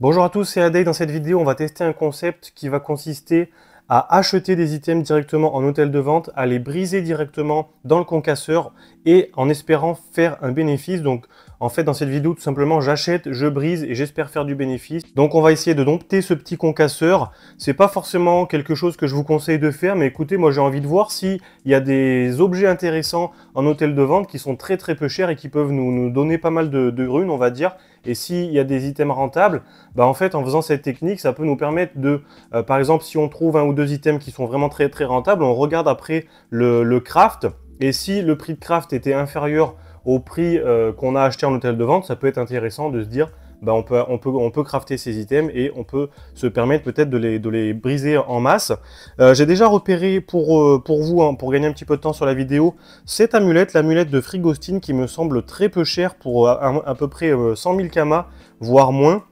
Bonjour à tous, c'est Adey, Dans cette vidéo, on va tester un concept qui va consister à acheter des items directement en hôtel de vente, à les briser directement dans le concasseur et en espérant faire un bénéfice. Donc, en fait, dans cette vidéo, tout simplement, j'achète, je brise et j'espère faire du bénéfice. Donc, on va essayer de dompter ce petit concasseur. C'est pas forcément quelque chose que je vous conseille de faire, mais écoutez, moi, j'ai envie de voir s'il y a des objets intéressants en hôtel de vente qui sont très très peu chers et qui peuvent nous, donner pas mal de, de grunes, on va dire, et s'il y a des items rentables, bah en fait, en faisant cette technique, ça peut nous permettre de, euh, par exemple, si on trouve un ou deux items qui sont vraiment très très rentables, on regarde après le craft. Et si le prix de craft était inférieur au prix euh, qu'on a acheté en hôtel de vente, ça peut être intéressant de se dire bah, on, peut, crafter ces items et on peut se permettre peut-être de les, briser en masse. Euh, j'ai déjà repéré pour, euh, vous, hein, pour gagner un petit peu de temps sur la vidéo, cette amulette, l'amulette de Frigostin qui me semble très peu chère pour à, peu près 100 000 kamas, voire moins.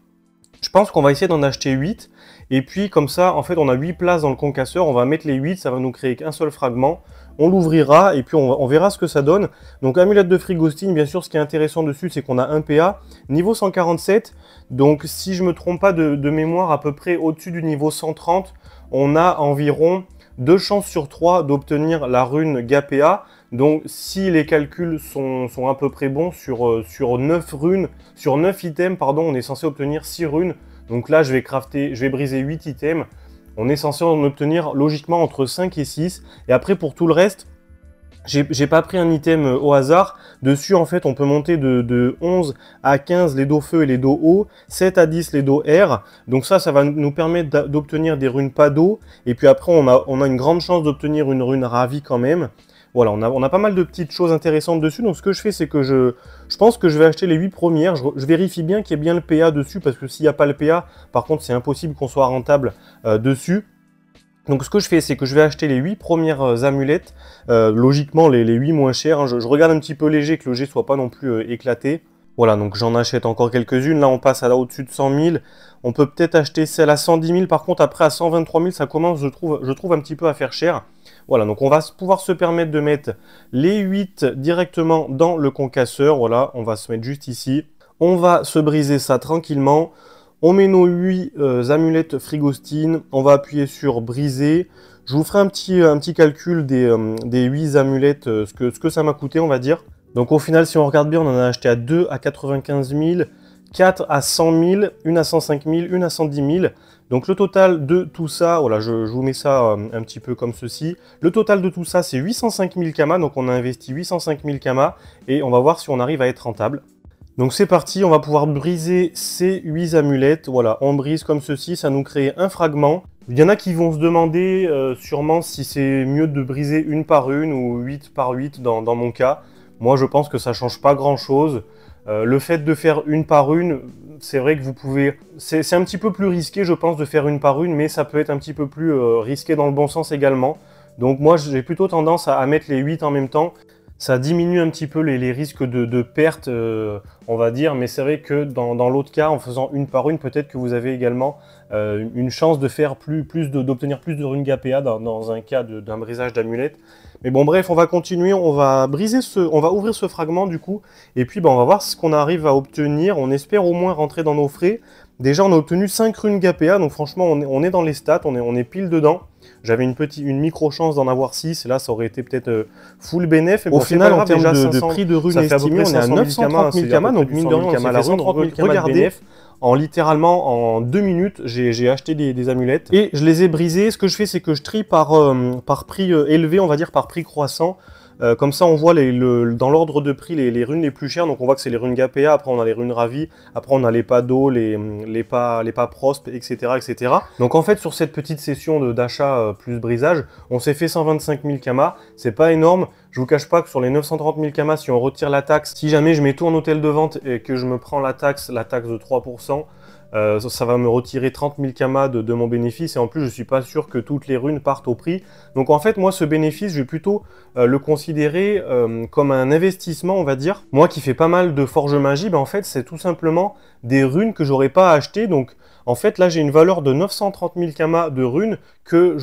Je pense qu'on va essayer d'en acheter 8 et puis comme ça, en fait, on a 8 places dans le concasseur, on va mettre les 8, ça va nous créer qu'un seul fragment. On l'ouvrira et puis on, verra ce que ça donne. Donc amulette de frigostine, bien sûr, ce qui est intéressant dessus, c'est qu'on a un PA. Niveau 147, donc si je ne me trompe pas de, mémoire, à peu près au-dessus du niveau 130, on a environ 2 chances sur 3 d'obtenir la rune GAPA. Donc si les calculs sont, à peu près bons, sur, euh, sur 9 runes, sur 9 items, pardon, on est censé obtenir 6 runes. Donc là, je vais crafter, je vais briser 8 items. On est censé en obtenir logiquement entre 5 et 6. Et après, pour tout le reste, j'ai pas pris un item euh, au hasard. Dessus, en fait, on peut monter de, 11 à 15 les dos feu et les dos haut, 7 à 10 les dos air. Donc ça, ça va nous permettre d'obtenir des runes pas d'eau. Et puis après, on a une grande chance d'obtenir une rune ravie quand même. Voilà, on a, pas mal de petites choses intéressantes dessus. Donc ce que je fais, c'est que je, pense que je vais acheter les 8 premières. Je, vérifie bien qu'il y ait bien le PA dessus, parce que s'il n'y a pas le PA, par contre, c'est impossible qu'on soit rentable euh, dessus. Donc ce que je fais, c'est que je vais acheter les 8 premières euh, amulettes, euh, logiquement les, 8 moins chères. Hein. Je, regarde un petit peu léger que le G soit pas non plus éclaté. Voilà, donc j'en achète encore quelques-unes. Là, on passe à au-dessus de 100 000. On peut peut-être acheter celle à 110 000. Par contre, après, à 123 000, ça commence, je trouve, je trouve un petit peu à faire cher. Voilà, donc on va pouvoir se permettre de mettre les 8 directement dans le concasseur. Voilà, on va se mettre juste ici. On va se briser ça tranquillement. On met nos 8 euh, amulettes frigostine. On va appuyer sur briser. Je vous ferai un petit, euh, calcul des, 8 euh, amulettes, ce, que, ce que ça m'a coûté, on va dire. Donc au final, si on regarde bien, on en a acheté à 2 à 95 000. 4 à 100 000, une à 105 000, une à 110 000. Donc le total de tout ça, voilà, je, vous mets ça euh, un petit peu comme ceci. Le total de tout ça, c'est 805 000 kamas. Donc on a investi 805 000 kamas et on va voir si on arrive à être rentable. Donc c'est parti, on va pouvoir briser ces 8 amulettes. Voilà, on brise comme ceci, ça nous crée un fragment. Il y en a qui vont se demander euh, sûrement si c'est mieux de briser une par une ou 8 par 8 dans, dans mon cas. Moi je pense que ça change pas grand chose. Euh, le fait de faire une par une, c'est vrai que vous pouvez... C'est un petit peu plus risqué, je pense, de faire une par une, mais ça peut être un petit peu plus euh, risqué dans le bon sens également. Donc moi, j'ai plutôt tendance à, à, mettre les 8 en même temps ça diminue un petit peu les, risques de, perte, euh, on va dire, mais c'est vrai que dans, l'autre cas, en faisant une par une, peut-être que vous avez également euh, une chance de faire plus, plus d'obtenir plus de runes GAPEA dans, un cas d'un brisage d'amulette. Mais bon, bref, on va continuer, on va briser ce, on va ouvrir ce fragment du coup, et puis ben, on va voir ce qu'on arrive à obtenir. On espère au moins rentrer dans nos frais. Déjà, on a obtenu 5 runes GAPEA. donc franchement, on est, on est dans les stats, on est, on est pile dedans. J'avais une, une micro chance d'en avoir 6, et là ça aurait été peut-être euh, full bénéf. Au final, en termes de, 500, prix de rune estimé, on est à 930 000 kamas, donc mine de rien, on s'est fait 130 000 kamas de en littéralement en deux minutes, j'ai acheté des, amulettes et je les ai brisées. Ce que je fais, c'est que je trie par, euh, par prix euh, élevé, on va dire par prix croissant. Euh, comme ça, on voit dans l'ordre de prix les, runes les plus chères. Donc on voit que c'est les runes Gapéa, après on a les runes Ravi, après on a les pas d'eau, les, pas, les pas Prosp, etc., etc. Donc en fait, sur cette petite session d'achat euh, plus brisage, on s'est fait 125 000 kamas. C'est pas énorme. Je vous cache pas que sur les 930 000 kamas, si on retire la taxe, si jamais je mets tout en hôtel de vente et que je me prends la taxe, la taxe de 3%, euh, ça, va me retirer 30 000 kamas de, mon bénéfice et en plus je suis pas sûr que toutes les runes partent au prix. Donc en fait moi ce bénéfice je vais plutôt euh, le considérer euh, comme un investissement on va dire. Moi qui fais pas mal de forge magie, ben, en fait c'est tout simplement des runes que j'aurais pas acheté donc en fait là j'ai une valeur de 930 000 kamas de runes que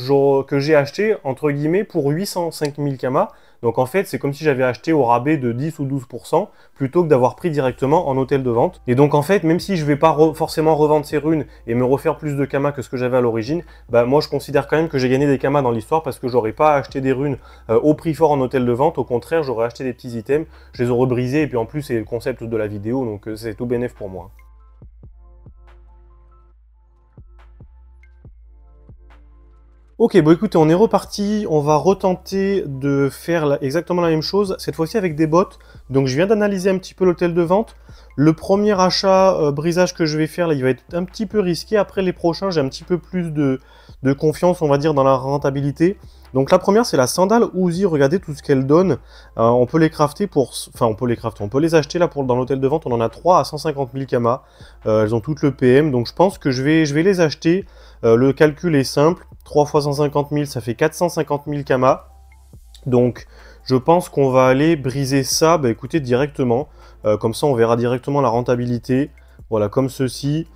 j'ai acheté entre guillemets pour 805 000 kamas. Donc en fait, c'est comme si j'avais acheté au rabais de 10 ou 12% plutôt que d'avoir pris directement en hôtel de vente. Et donc en fait, même si je vais pas forcément revendre ces runes et me refaire plus de kamas que ce que j'avais à l'origine, bah moi je considère quand même que j'ai gagné des kamas dans l'histoire parce que j'aurais pas acheté des runes euh, au prix fort en hôtel de vente. Au contraire, j'aurais acheté des petits items, je les aurais brisés et puis en plus c'est le concept de la vidéo donc euh, c'est tout bénéf pour moi. Ok, bon écoutez, on est reparti, on va retenter de faire exactement la même chose, cette fois-ci avec des bottes, Donc je viens d'analyser un petit peu l'hôtel de vente. Le premier achat euh, brisage que je vais faire, il va être un petit peu risqué. Après les prochains, j'ai un petit peu plus de, confiance, on va dire, dans la rentabilité. Donc la première c'est la sandale Uzi, regardez tout ce qu'elle donne. Euh, on peut les crafter pour... Enfin on peut les crafter, on peut les acheter là pour, dans l'hôtel de vente, on en a 3 à 150 000 camas. elles ont toutes le PM, donc je pense que je vais, je vais les acheter. Euh, le calcul est simple, 3 fois 150 000 ça fait 450 000 camas. Donc je pense qu'on va aller briser ça, bah écoutez, directement. Euh, comme ça on verra directement la rentabilité. Voilà, comme ceci.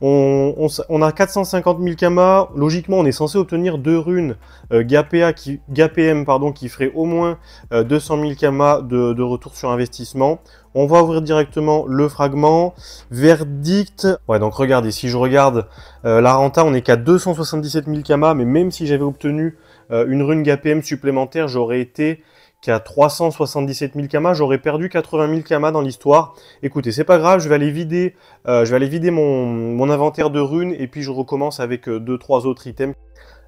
On, a 450 000 kamas, logiquement on est censé obtenir deux runes euh, qui, GAPM pardon, qui ferait au moins 200 000 kamas de, retour sur investissement. On va ouvrir directement le fragment, verdict, ouais donc regardez, si je regarde euh, la renta on est qu'à 277 000 kamas, mais même si j'avais obtenu euh, une rune GAPM supplémentaire, j'aurais été qui a 377 000 kamas, j'aurais perdu 80 000 kamas dans l'histoire. Écoutez, c'est pas grave, je vais aller vider, euh, je vais aller vider mon, inventaire de runes et puis je recommence avec 2-3 euh, autres items.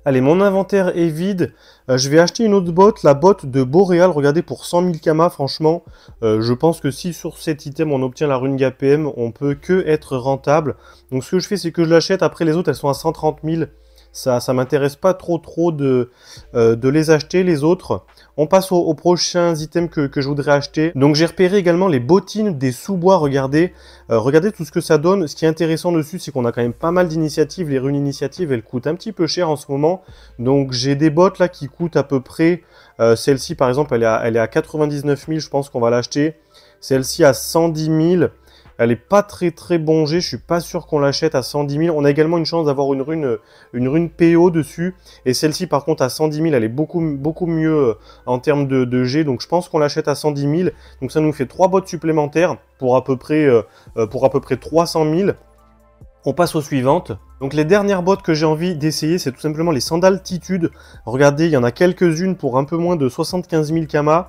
Allez, mon inventaire est vide. Euh, je vais acheter une autre botte, la botte de Boréal. Regardez, pour 100 000 kamas, franchement, je pense que si sur cet item on obtient la rune GAPM, on peut que être rentable. Donc ce que je fais, c'est que je l'achète. Après, les autres, elles sont à 130 000 ça, ça m'intéresse pas trop trop de, euh, de les acheter les autres. On passe aux, prochains items que, que, je voudrais acheter. Donc j'ai repéré également les bottines des sous-bois, regardez. Euh, regardez tout ce que ça donne. Ce qui est intéressant dessus, c'est qu'on a quand même pas mal d'initiatives. Les runes initiatives, elles coûtent un petit peu cher en ce moment. Donc j'ai des bottes là qui coûtent à peu près... Euh, celle-ci par exemple, elle est à, elle est à 99 000, je pense qu'on va l'acheter. Celle-ci à 110 000. Elle est pas très très bon G, je suis pas sûr qu'on l'achète à 110 000. On a également une chance d'avoir une rune, une rune PO dessus. Et celle-ci par contre à 110 000, elle est beaucoup, beaucoup mieux euh, en termes de, G. Donc je pense qu'on l'achète à 110 000. Donc ça nous fait trois bottes supplémentaires pour à peu près, euh, euh, pour à peu près 300 000. On passe aux suivantes. Donc les dernières bottes que j'ai envie d'essayer, c'est tout simplement les sandales Titude. Regardez, il y en a quelques-unes pour un peu moins de 75 000 kamas.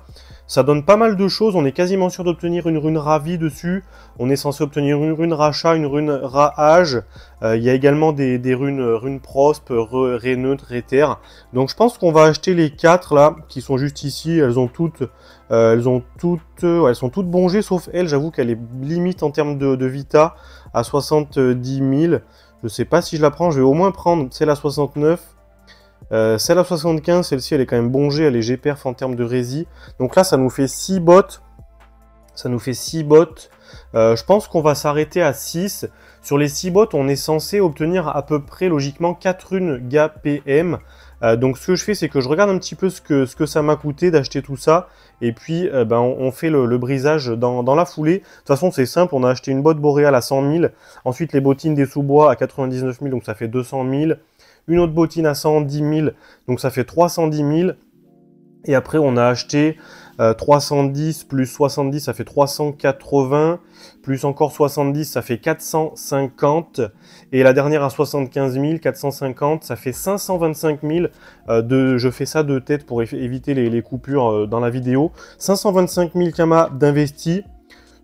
Ça donne pas mal de choses, on est quasiment sûr d'obtenir une rune ravie dessus. On est censé obtenir une rune rachat, une rune raage. Euh, il y a également des, runes, euh, runes prosp, ré neutre, Donc je pense qu'on va acheter les 4 là, qui sont juste ici. Elles ont toutes, euh, elles ont toutes, elles sont toutes bongées sauf elle. J'avoue qu'elle est limite en termes de, vita à 70 000. Je sais pas si je la prends, je vais au moins prendre, c'est la 69 celle à 75, celle-ci, elle est quand même bon G, elle est gperf en termes de rési. Donc là, ça nous fait 6 bottes. Ça nous fait 6 bottes. Euh, je pense qu'on va s'arrêter à 6. Sur les 6 bottes, on est censé obtenir à peu près, logiquement, 4 runes GA PM. Euh, donc ce que je fais, c'est que je regarde un petit peu ce que, ça m'a coûté d'acheter tout ça. Et puis, euh, ben, on, fait le, brisage dans, dans, la foulée. De toute façon, c'est simple. On a acheté une botte boréale à 100 000. Ensuite, les bottines des sous-bois à 99 000, donc ça fait 200 000 une autre bottine à 110 000, donc ça fait 310 000. Et après, on a acheté 310 euh, plus 70, ça fait 380, plus encore 70, ça fait 450. Et la dernière à 75 000, 450, ça fait 525 000. Euh, de, je fais ça de tête pour éviter les, coupures euh, dans la vidéo. 525 000 kamas d'investis.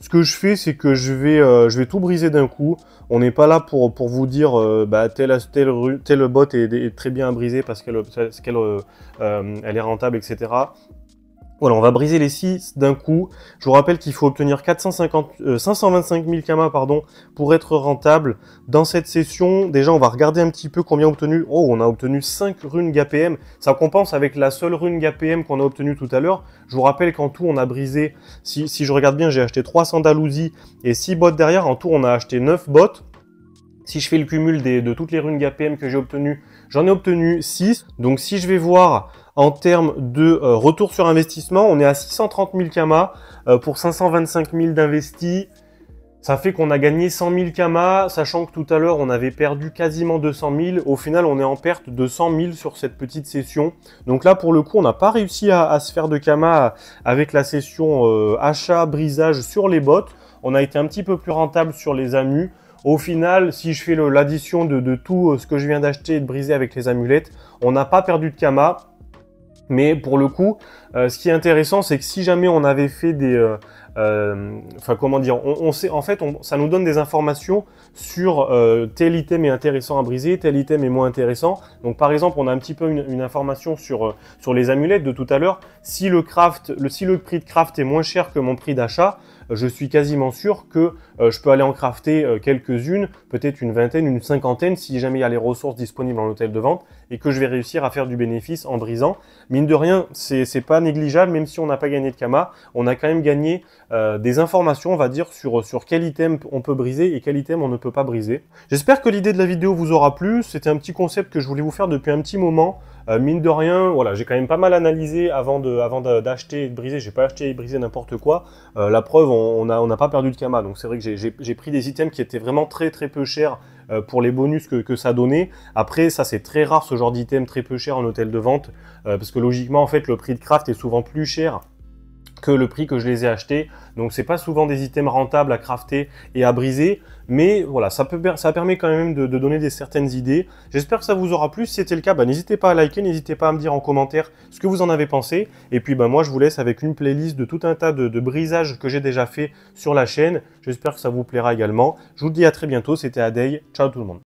Ce que je fais, c'est que je vais, euh, je vais tout briser d'un coup. On n'est pas là pour, pour vous dire euh, bah, tel tel tel est, très bien à briser parce qu'elle elle, euh, elle est rentable, etc. Voilà, on va briser les 6 d'un coup. Je vous rappelle qu'il faut obtenir 450, 525 000 kamas pardon, pour être rentable. Dans cette session, déjà, on va regarder un petit peu combien obtenu. Oh, on a obtenu 5 runes GAPM. Ça compense avec la seule rune GAPM qu'on a obtenue tout à l'heure. Je vous rappelle qu'en tout, on a brisé, si, si je regarde bien, j'ai acheté 3 Sandalousie et 6 bottes derrière. En tout, on a acheté 9 bottes. Si je fais le cumul des, de toutes les runes GAPM que j'ai obtenues, j'en ai obtenu 6. Donc si je vais voir en termes de euh, retour sur investissement, on est à 630 000 Kama pour 525 000 d'investis. Ça fait qu'on a gagné 100 000 Kama, sachant que tout à l'heure on avait perdu quasiment 200 000. Au final, on est en perte de 100 000 sur cette petite session. Donc là, pour le coup, on n'a pas réussi à, se faire de Kama avec la session euh, achat, brisage sur les bottes. On a été un petit peu plus rentable sur les amus. Au final, si je fais l'addition de, de, tout euh, ce que je viens d'acheter et de briser avec les amulettes, on n'a pas perdu de Kama. Mais pour le coup, euh, ce qui est intéressant, c'est que si jamais on avait fait des... Euh, euh, enfin, comment dire on, sait, En fait, ça nous donne des informations sur tel item est intéressant à briser, tel item est moins intéressant. Donc, par exemple, on a un petit peu une, information sur, les amulettes de tout à l'heure. Si, le craft, le, si le prix de craft est moins cher que mon prix d'achat, je suis quasiment sûr que je peux aller en crafter quelques-unes, peut-être une vingtaine, une cinquantaine, si jamais il y a les ressources disponibles en hôtel de vente et que je vais réussir à faire du bénéfice en brisant. Mine de rien, c'est pas négligeable, même si on n'a pas gagné de Kama, on a quand même gagné euh, des informations, on va dire, sur, sur quel item on peut briser et quel item on ne peut pas briser. J'espère que l'idée de la vidéo vous aura plu, c'était un petit concept que je voulais vous faire depuis un petit moment. Euh, mine de rien, voilà, j'ai quand même pas mal analysé avant de, avant d'acheter et de briser. J'ai pas acheté et brisé n'importe quoi. Euh, la preuve, on n'a on pas perdu de Kama. Donc c'est vrai que j'ai pris des items qui étaient vraiment très très peu chers euh, pour les bonus que, ça donnait. Après, ça c'est très rare ce genre d'item très peu cher en hôtel de vente, euh, parce que logiquement en fait le prix de craft est souvent plus cher que le prix que je les ai achetés. Donc c'est pas souvent des items rentables à crafter et à briser, mais voilà, ça, peut, ça permet quand même de, donner des certaines idées. J'espère que ça vous aura plu. Si c'était le cas, bah, n'hésitez pas à liker, n'hésitez pas à me dire en commentaire ce que vous en avez pensé. Et puis ben moi, je vous laisse avec une playlist de tout un tas de, de brisages que j'ai déjà fait sur la chaîne. J'espère que ça vous plaira également. Je vous dis à très bientôt. C'était Adey. Ciao tout le monde.